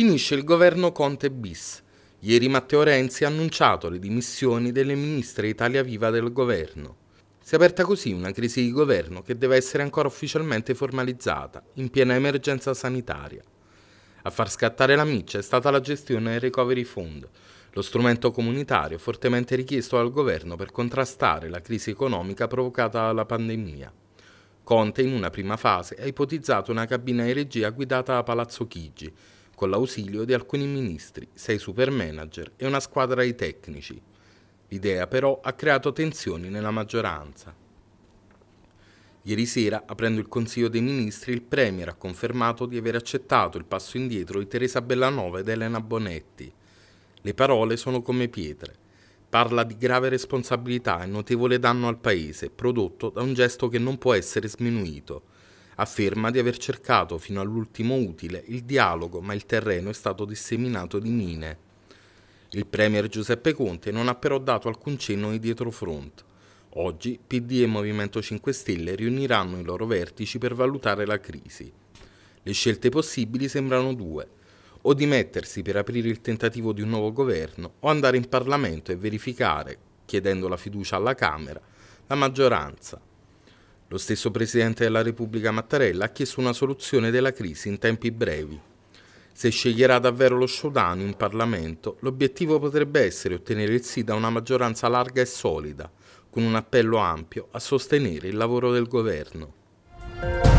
Finisce il governo Conte bis. Ieri Matteo Renzi ha annunciato le dimissioni delle ministre Italia Viva del governo. Si è aperta così una crisi di governo che deve essere ancora ufficialmente formalizzata, in piena emergenza sanitaria. A far scattare la miccia è stata la gestione del Recovery Fund, lo strumento comunitario fortemente richiesto dal governo per contrastare la crisi economica provocata dalla pandemia. Conte, in una prima fase, ha ipotizzato una cabina di regia guidata da Palazzo Chigi, con l'ausilio di alcuni ministri, sei super manager e una squadra di tecnici. L'idea però ha creato tensioni nella maggioranza. Ieri sera, aprendo il Consiglio dei Ministri, il Premier ha confermato di aver accettato il passo indietro di Teresa Bellanova ed Elena Bonetti. Le parole sono come pietre. Parla di grave responsabilità e notevole danno al Paese, prodotto da un gesto che non può essere sminuito – Afferma di aver cercato fino all'ultimo utile il dialogo, ma il terreno è stato disseminato di mine. Il premier Giuseppe Conte non ha però dato alcun cenno di dietrofront. Oggi PD e Movimento 5 Stelle riuniranno i loro vertici per valutare la crisi. Le scelte possibili sembrano due, o dimettersi per aprire il tentativo di un nuovo governo o andare in Parlamento e verificare, chiedendo la fiducia alla Camera, la maggioranza. Lo stesso Presidente della Repubblica Mattarella ha chiesto una soluzione della crisi in tempi brevi. Se sceglierà davvero lo showdown in Parlamento, l'obiettivo potrebbe essere ottenere il sì da una maggioranza larga e solida, con un appello ampio a sostenere il lavoro del governo.